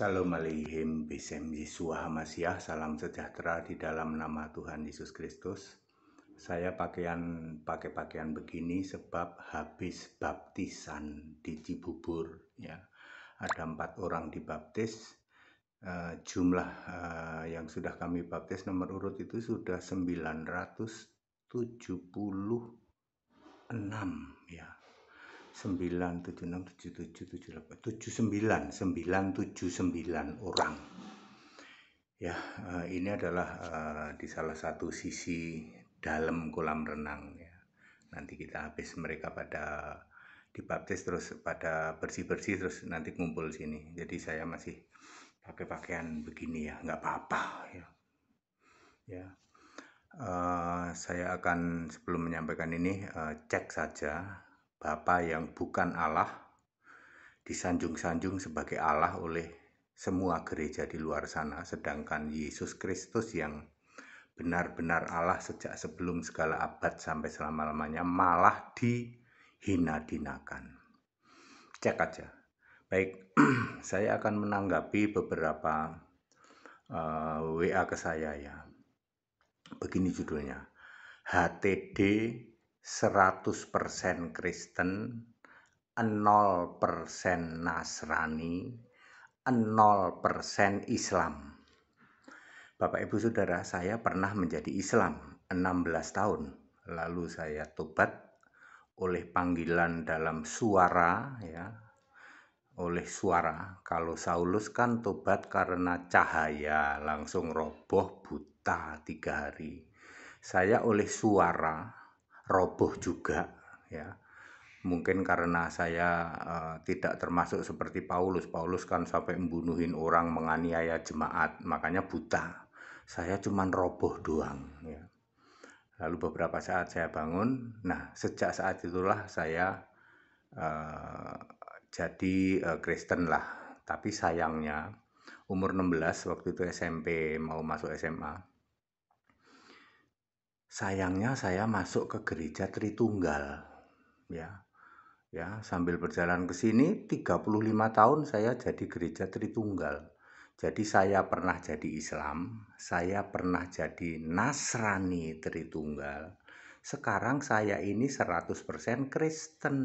Salam aleihim, bisem Yesua Hamasyah, salam sejahtera di dalam nama Tuhan Yesus Kristus. Saya pakaian pakai pakaian begini sebab habis baptisan di Cibubur ya. Ada empat orang dibaptis. Uh, jumlah uh, yang sudah kami baptis nomor urut itu sudah 976 ya sembilan tujuh enam tujuh tujuh tujuh delapan tujuh sembilan sembilan tujuh sembilan orang ya eh, ini adalah eh, di salah satu sisi dalam kolam renang ya nanti kita habis mereka pada dibaptis terus pada bersih bersih terus nanti kumpul sini jadi saya masih pakai pakaian begini ya nggak apa-apa ya ya uh, saya akan sebelum menyampaikan ini uh, cek saja Bapa yang bukan Allah disanjung-sanjung sebagai Allah oleh semua gereja di luar sana, sedangkan Yesus Kristus yang benar-benar Allah sejak sebelum segala abad sampai selama-lamanya malah dihina-dinakan. Cek aja. Baik, saya akan menanggapi beberapa uh, eh, WA ke saya ya. Begini judulnya. HTD 100% Kristen, 0% Nasrani, 0% Islam. Bapak Ibu Saudara, saya pernah menjadi Islam 16 tahun. Lalu saya tobat oleh panggilan dalam suara ya. Oleh suara. Kalau Saulus kan tobat karena cahaya, langsung roboh buta tiga hari. Saya oleh suara roboh juga ya mungkin karena saya uh, tidak termasuk seperti Paulus Paulus kan sampai membunuhin orang menganiaya jemaat makanya buta saya cuman roboh doang ya lalu beberapa saat saya bangun nah sejak saat itulah saya uh, jadi uh, Kristen lah tapi sayangnya umur 16 waktu itu SMP mau masuk SMA sayangnya saya masuk ke gereja Tritunggal ya ya sambil berjalan ke sini 35 tahun saya jadi gereja Tritunggal jadi saya pernah jadi Islam saya pernah jadi Nasrani Tritunggal sekarang saya ini 100% Kristen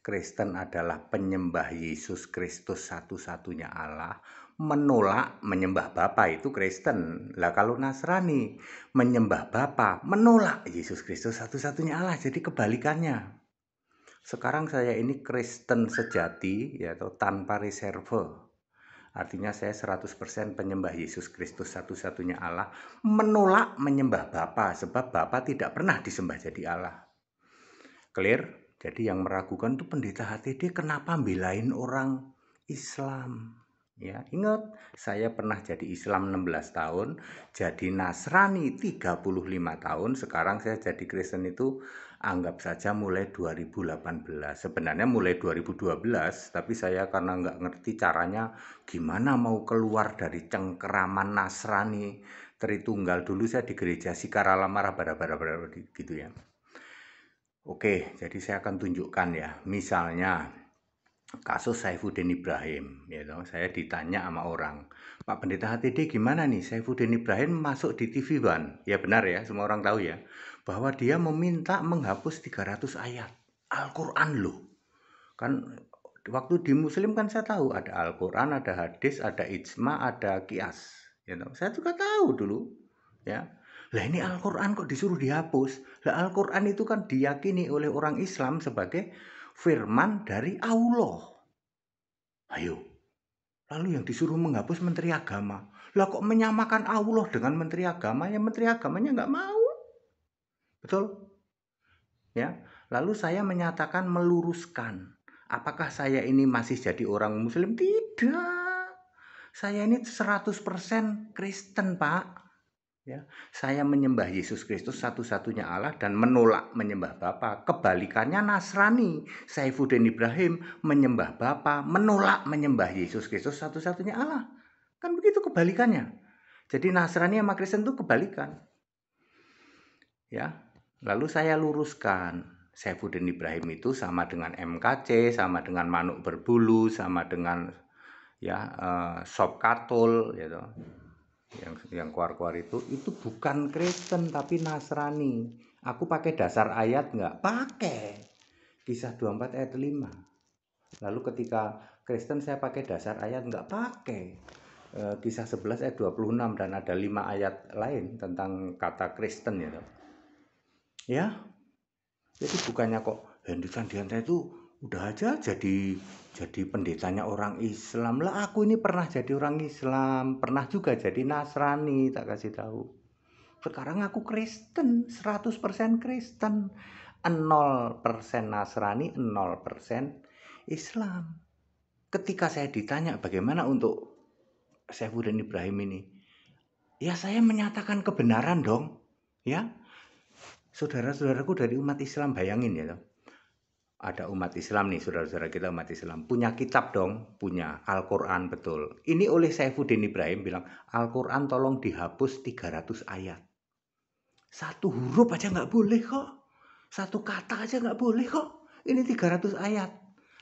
Kristen adalah penyembah Yesus Kristus satu-satunya Allah menolak menyembah Bapa itu Kristen. Lah kalau Nasrani menyembah Bapa, menolak Yesus Kristus satu-satunya Allah. Jadi kebalikannya. Sekarang saya ini Kristen sejati yaitu tanpa reserve. Artinya saya 100% penyembah Yesus Kristus satu-satunya Allah menolak menyembah Bapa sebab Bapa tidak pernah disembah jadi Allah. Clear? Jadi yang meragukan itu pendeta HTD kenapa belain orang Islam? Ya, ingat, saya pernah jadi Islam 16 tahun, jadi Nasrani 35 tahun, sekarang saya jadi Kristen itu anggap saja mulai 2018. Sebenarnya mulai 2012, tapi saya karena nggak ngerti caranya gimana mau keluar dari cengkeraman Nasrani Tritunggal dulu saya di gereja pada pada pada gitu ya. Oke, jadi saya akan tunjukkan ya. Misalnya kasus Saifuddin Ibrahim ya you know, saya ditanya sama orang Pak Pendeta HTD gimana nih Saifuddin Ibrahim masuk di TV One ya benar ya semua orang tahu ya bahwa dia meminta menghapus 300 ayat Al-Quran loh kan waktu di Muslim kan saya tahu ada Al-Quran ada hadis ada ijma ada kias ya you know. saya juga tahu dulu ya lah ini Al-Quran kok disuruh dihapus lah Al-Quran itu kan diyakini oleh orang Islam sebagai firman dari Allah. Ayo. Lalu yang disuruh menghapus menteri agama. Lah kok menyamakan Allah dengan menteri agama? Ya menteri agamanya nggak mau. Betul? Ya. Lalu saya menyatakan meluruskan. Apakah saya ini masih jadi orang muslim? Tidak. Saya ini 100% Kristen, Pak. Ya, saya menyembah Yesus Kristus satu-satunya Allah dan menolak menyembah Bapa. Kebalikannya Nasrani, Saifuddin Ibrahim menyembah Bapa, menolak menyembah Yesus Kristus satu-satunya Allah. Kan begitu kebalikannya. Jadi Nasrani sama Kristen itu kebalikan. Ya. Lalu saya luruskan. Saifuddin Ibrahim itu sama dengan MKC, sama dengan manuk berbulu, sama dengan ya uh, sop katul gitu yang yang kuar-kuar itu itu bukan Kristen tapi Nasrani. Aku pakai dasar ayat nggak? Pakai. Kisah 24 ayat 5. Lalu ketika Kristen saya pakai dasar ayat nggak pakai. E, kisah 11 ayat 26 dan ada 5 ayat lain tentang kata Kristen ya. Ya. Jadi bukannya kok Hendrikan Dianta itu udah aja jadi jadi pendetanya orang Islam lah aku ini pernah jadi orang Islam pernah juga jadi Nasrani tak kasih tahu sekarang aku Kristen 100% Kristen 0% Nasrani 0% Islam ketika saya ditanya bagaimana untuk saya Saifuddin Ibrahim ini ya saya menyatakan kebenaran dong ya saudara-saudaraku dari umat Islam bayangin ya dong ada umat Islam nih saudara-saudara kita umat Islam punya kitab dong punya Al-Quran betul ini oleh Saifuddin Ibrahim bilang Al-Quran tolong dihapus 300 ayat satu huruf aja nggak boleh kok satu kata aja nggak boleh kok ini 300 ayat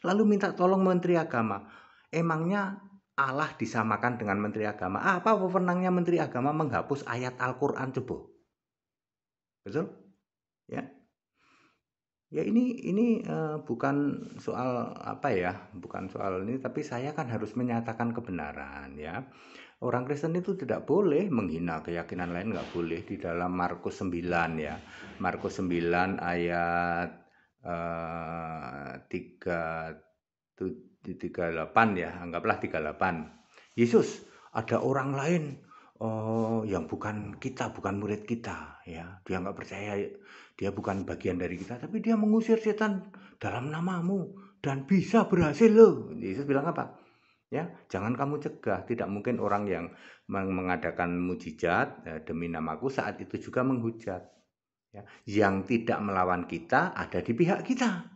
lalu minta tolong Menteri Agama emangnya Allah disamakan dengan Menteri Agama apa wewenangnya Menteri Agama menghapus ayat Al-Quran coba betul ya ya ini ini uh, bukan soal apa ya bukan soal ini tapi saya kan harus menyatakan kebenaran ya orang Kristen itu tidak boleh menghina keyakinan lain nggak boleh di dalam Markus 9 ya Markus 9 ayat eh, tiga tiga delapan ya anggaplah 38 Yesus ada orang lain oh yang bukan kita bukan murid kita ya dia nggak percaya dia bukan bagian dari kita tapi dia mengusir setan dalam namamu dan bisa berhasil loh Yesus bilang apa ya jangan kamu cegah tidak mungkin orang yang mengadakan mujizat ya, demi namaku saat itu juga menghujat ya yang tidak melawan kita ada di pihak kita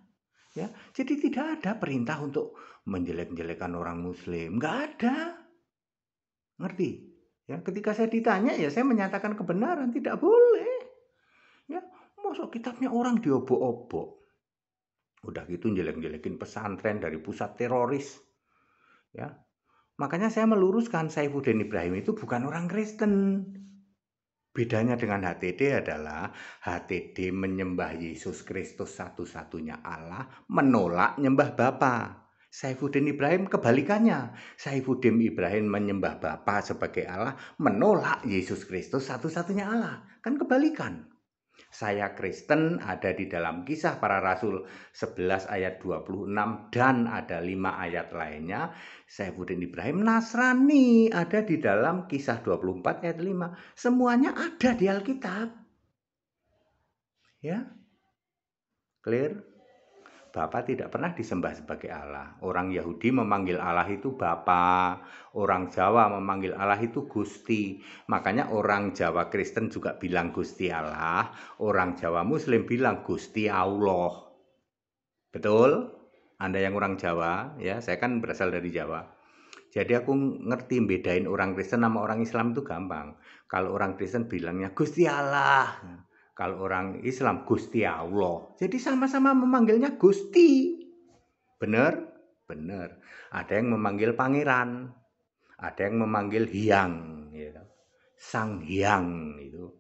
ya jadi tidak ada perintah untuk menjelek-jelekan orang muslim nggak ada ngerti Ya, ketika saya ditanya ya saya menyatakan kebenaran, tidak boleh. Ya, masuk kitabnya orang diobok-obok. Udah gitu jelek-jelekin pesantren dari pusat teroris. Ya. Makanya saya meluruskan Saifuddin Ibrahim itu bukan orang Kristen. Bedanya dengan HTD adalah HTD menyembah Yesus Kristus satu-satunya Allah, menolak nyembah Bapa. Saifuddin Ibrahim kebalikannya. Saifuddin Ibrahim menyembah Bapa sebagai Allah, menolak Yesus Kristus satu-satunya Allah. Kan kebalikan. Saya Kristen ada di dalam kisah para rasul 11 ayat 26 dan ada 5 ayat lainnya. Saifuddin Ibrahim Nasrani ada di dalam kisah 24 ayat 5. Semuanya ada di Alkitab. Ya. Clear? Bapa tidak pernah disembah sebagai Allah. Orang Yahudi memanggil Allah itu Bapa, orang Jawa memanggil Allah itu Gusti. Makanya orang Jawa Kristen juga bilang Gusti Allah, orang Jawa Muslim bilang Gusti Allah. Betul? Anda yang orang Jawa, ya, saya kan berasal dari Jawa. Jadi aku ngerti bedain orang Kristen sama orang Islam itu gampang. Kalau orang Kristen bilangnya Gusti Allah. Kalau orang Islam Gusti Allah. Jadi sama-sama memanggilnya Gusti. Benar? Benar. Ada yang memanggil pangeran, ada yang memanggil hiang, gitu. Ya kan? sang hiang itu.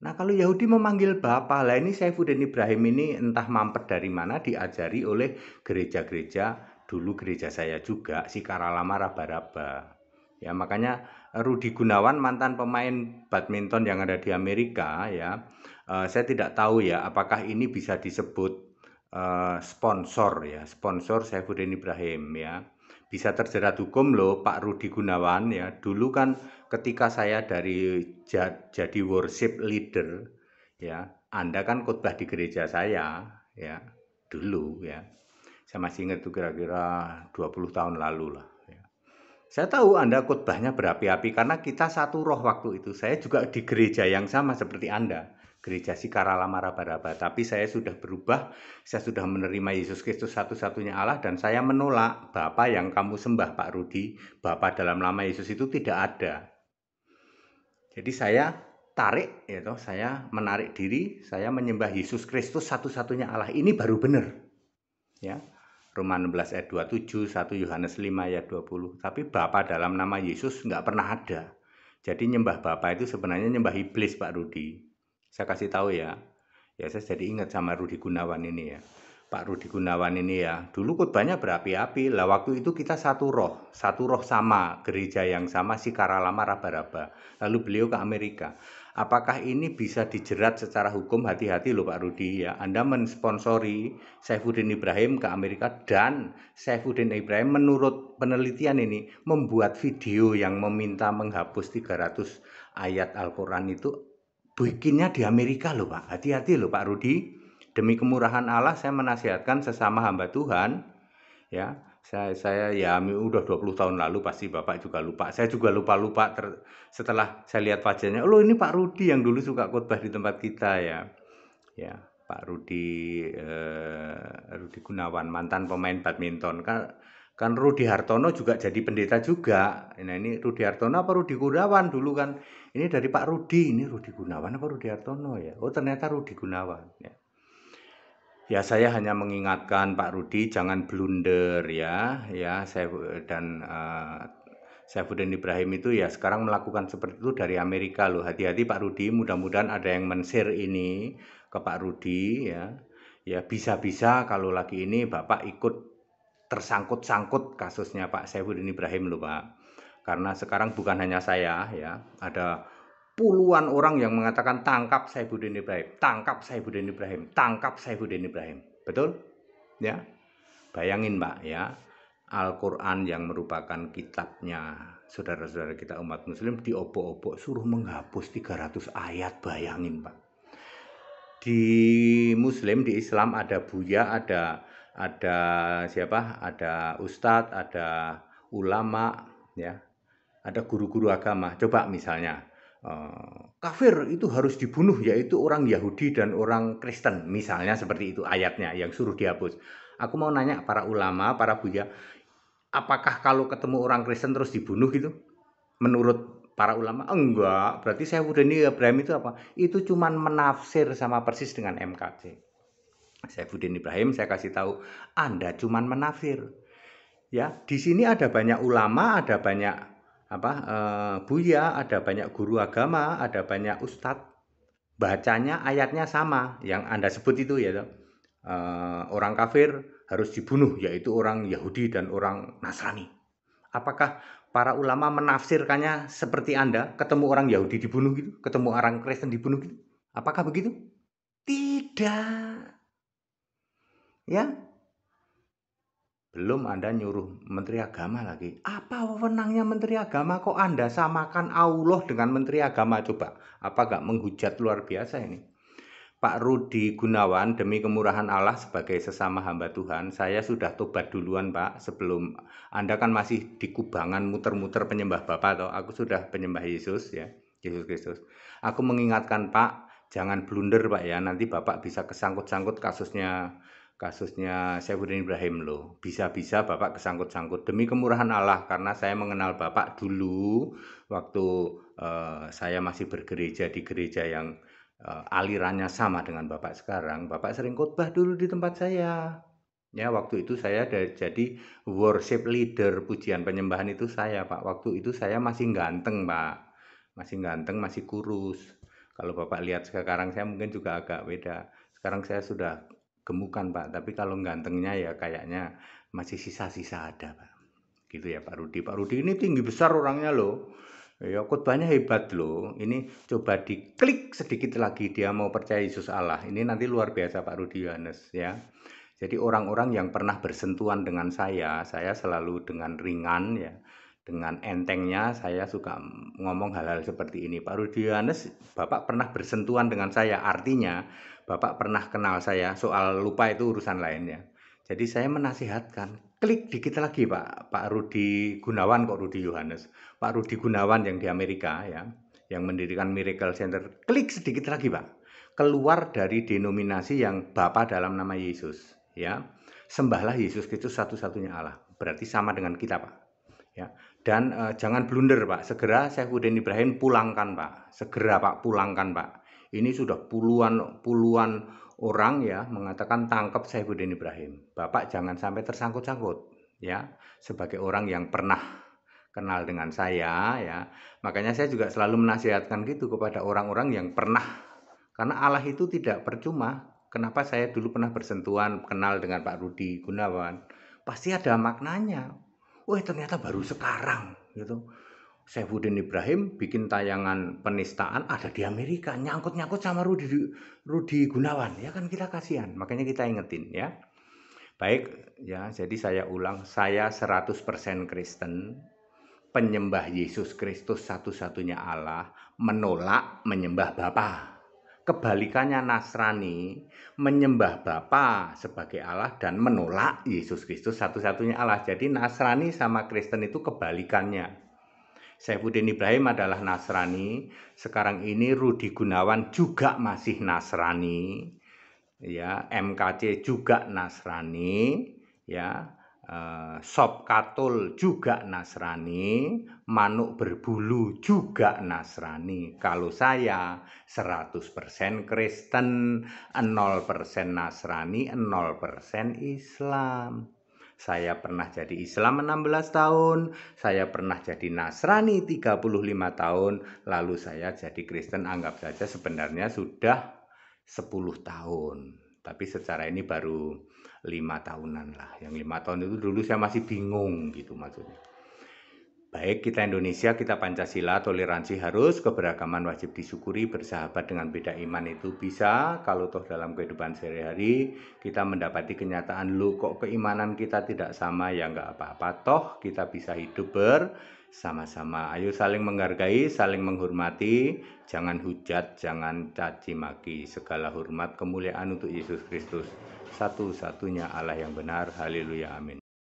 Nah kalau Yahudi memanggil Bapak, lah ini Saifuddin Ibrahim ini entah mampet dari mana diajari oleh gereja-gereja dulu gereja saya juga si Karalama Raba-Raba. Ya, makanya eh, Rudi Gunawan mantan pemain badminton yang ada di Amerika ya. Uh, saya tidak tahu ya apakah ini bisa disebut uh, sponsor ya, sponsor Saifuddin Ibrahim ya. Bisa terjerat hukum loh Pak Rudi Gunawan ya. Dulu kan ketika saya dari jadi worship leader ya, Anda kan khotbah di gereja saya ya dulu ya. Saya masih ingat itu kira-kira 20 tahun lalu lah saya tahu Anda khotbahnya berapi-api karena kita satu roh waktu itu. Saya juga di gereja yang sama seperti Anda. Gereja Sikarala Marabaraba. Tapi saya sudah berubah, saya sudah menerima Yesus Kristus satu-satunya Allah dan saya menolak Bapa yang kamu sembah Pak Rudi. Bapa dalam Lama Yesus itu tidak ada. Jadi saya tarik, ya saya menarik diri, saya menyembah Yesus Kristus satu-satunya Allah. Ini baru benar. Ya, Roma 16 ayat 27, 1 Yohanes 5 ayat 20. Tapi Bapa dalam nama Yesus nggak pernah ada. Jadi nyembah Bapa itu sebenarnya nyembah iblis Pak Rudi. Saya kasih tahu ya. Ya saya jadi ingat sama Rudi Gunawan ini ya. Pak Rudi Gunawan ini ya. Dulu khotbahnya berapi-api. Lah waktu itu kita satu roh, satu roh sama, gereja yang sama si Karalama raba-raba. Lalu beliau ke Amerika. Apakah ini bisa dijerat secara hukum? Hati-hati loh Pak Rudi ya. Anda mensponsori Saifuddin Ibrahim ke Amerika dan Saifuddin Ibrahim menurut penelitian ini membuat video yang meminta menghapus 300 ayat Al-Qur'an itu bikinnya di Amerika loh Pak. Hati-hati loh Pak Rudi. Demi kemurahan Allah saya menasihatkan sesama hamba Tuhan ya saya saya ya udah 20 tahun lalu pasti Bapak juga lupa. Saya juga lupa-lupa setelah saya lihat wajahnya. Loh ini Pak Rudi yang dulu suka khotbah di tempat kita ya. Ya, Pak Rudi eh, Rudi Gunawan mantan pemain badminton. Kan kan Rudi Hartono juga jadi pendeta juga. Nah, ini Rudi Hartono apa Rudi Gunawan dulu kan. Ini dari Pak Rudi, ini Rudi Gunawan apa Rudi Hartono ya? Oh, ternyata Rudi Gunawan ya. Ya saya hanya mengingatkan Pak Rudi jangan blunder ya, ya saya dan uh, eh, Saifuddin Ibrahim itu ya sekarang melakukan seperti itu dari Amerika loh. Hati-hati Pak Rudi, mudah-mudahan ada yang mensir ini ke Pak Rudi ya. Ya bisa-bisa kalau lagi ini Bapak ikut tersangkut-sangkut kasusnya Pak Saifuddin Ibrahim loh Pak. Karena sekarang bukan hanya saya ya, ada puluhan orang yang mengatakan tangkap Saifuddin Ibrahim, tangkap Saifuddin Ibrahim, tangkap Saifuddin Ibrahim. Betul? Ya. Bayangin, Pak, ya. Al-Qur'an yang merupakan kitabnya saudara-saudara kita umat muslim diobok-obok suruh menghapus 300 ayat, bayangin, Pak. Di muslim, di Islam ada buya, ada ada siapa? Ada ustadz, ada ulama, ya. Ada guru-guru agama. Coba misalnya Eh, kafir itu harus dibunuh yaitu orang Yahudi dan orang Kristen misalnya seperti itu ayatnya yang suruh dihapus. Aku mau nanya para ulama, para buya, apakah kalau ketemu orang Kristen terus dibunuh gitu? Menurut para ulama enggak, berarti saya udah ini Ibrahim itu apa? Itu cuman menafsir sama persis dengan MKC. Saya Saifuddin Ibrahim saya kasih tahu Anda cuman menafsir. Ya, di sini ada banyak ulama, ada banyak apa eh, buya, ada banyak guru agama, ada banyak ustadz. Bacanya ayatnya sama yang Anda sebut itu ya. Eh, orang kafir harus dibunuh yaitu orang Yahudi dan orang Nasrani. Apakah para ulama menafsirkannya seperti Anda ketemu orang Yahudi dibunuh gitu, ketemu orang Kristen dibunuh gitu? Apakah begitu? Tidak. Ya, belum Anda nyuruh Menteri Agama lagi. Apa wewenangnya Menteri Agama kok Anda samakan Allah dengan Menteri Agama coba? Apa gak menghujat luar biasa ini? Pak Rudi Gunawan, demi kemurahan Allah sebagai sesama hamba Tuhan, saya sudah tobat duluan Pak, sebelum Anda kan masih di kubangan muter-muter penyembah bapak atau aku sudah penyembah Yesus ya, Yesus Kristus. Aku mengingatkan Pak, jangan blunder Pak ya, nanti Bapak bisa kesangkut-sangkut kasusnya kasusnya Syafuddin Ibrahim loh. Bisa-bisa Bapak kesangkut-sangkut demi kemurahan Allah karena saya mengenal Bapak dulu waktu uh, saya masih bergereja di gereja yang uh, alirannya sama dengan Bapak sekarang. Bapak sering khotbah dulu di tempat saya. Ya, waktu itu saya ada, jadi worship leader pujian penyembahan itu saya, Pak. Waktu itu saya masih ganteng, Pak. Masih ganteng, masih kurus. Kalau Bapak lihat sekarang saya mungkin juga agak beda. Sekarang saya sudah gemukan Pak, tapi kalau gantengnya ya kayaknya masih sisa-sisa ada Pak. Gitu ya Pak Rudi. Pak Rudi ini tinggi besar orangnya loh. Ya khotbahnya hebat loh. Ini coba diklik sedikit lagi dia mau percaya Yesus Allah. Ini nanti luar biasa Pak Rudi Yohanes ya. Jadi orang-orang yang pernah bersentuhan dengan saya, saya selalu dengan ringan ya dengan entengnya saya suka ngomong hal-hal seperti ini. Pak Rudianes, Bapak pernah bersentuhan dengan saya, artinya Bapak pernah kenal saya, soal lupa itu urusan lainnya. Jadi saya menasihatkan, klik dikit lagi Pak, Pak Rudi Gunawan kok Rudi Yohanes, Pak Rudi Gunawan yang di Amerika ya, yang mendirikan Miracle Center, klik sedikit lagi Pak, keluar dari denominasi yang Bapak dalam nama Yesus ya, sembahlah Yesus Kristus satu-satunya Allah, berarti sama dengan kita Pak ya dan uh, jangan blunder Pak, segera Saifuddin Ibrahim pulangkan Pak, segera Pak pulangkan Pak. Ini sudah puluhan puluhan orang ya mengatakan tangkap Saifuddin Ibrahim. Bapak jangan sampai tersangkut-sangkut ya sebagai orang yang pernah kenal dengan saya ya. Makanya saya juga selalu menasihatkan gitu kepada orang-orang yang pernah karena Allah itu tidak percuma. Kenapa saya dulu pernah bersentuhan kenal dengan Pak Rudi Gunawan? Pasti ada maknanya wah ternyata baru sekarang gitu Saifuddin Ibrahim bikin tayangan penistaan ada di Amerika nyangkut-nyangkut sama Rudi Rudi Gunawan ya kan kita kasihan makanya kita ingetin ya baik ya jadi saya ulang saya 100% Kristen penyembah Yesus Kristus satu-satunya Allah menolak menyembah Bapa Kebalikannya Nasrani menyembah Bapa sebagai Allah dan menolak Yesus Kristus satu-satunya Allah. Jadi Nasrani sama Kristen itu kebalikannya. Saifuddin Ibrahim adalah Nasrani, sekarang ini Rudi Gunawan juga masih Nasrani. Ya, MKC juga Nasrani, ya. Eh, sop katul juga Nasrani, manuk berbulu juga Nasrani. Kalau saya 100% Kristen, 0% Nasrani, 0% Islam. Saya pernah jadi Islam 16 tahun, saya pernah jadi Nasrani 35 tahun, lalu saya jadi Kristen anggap saja sebenarnya sudah 10 tahun. Tapi secara ini baru lima tahunan lah. Yang lima tahun itu dulu saya masih bingung gitu maksudnya. Baik kita Indonesia, kita Pancasila, toleransi harus, keberagaman wajib disyukuri, bersahabat dengan beda iman itu bisa. Kalau toh dalam kehidupan sehari-hari kita mendapati kenyataan lu kok keimanan kita tidak sama ya nggak apa-apa. Toh kita bisa hidup ber sama sama Ayo saling menghargai, saling menghormati, jangan hujat, jangan caci maki. Segala hormat kemuliaan untuk Yesus Kristus satu-satunya Allah yang benar. Haleluya, amin.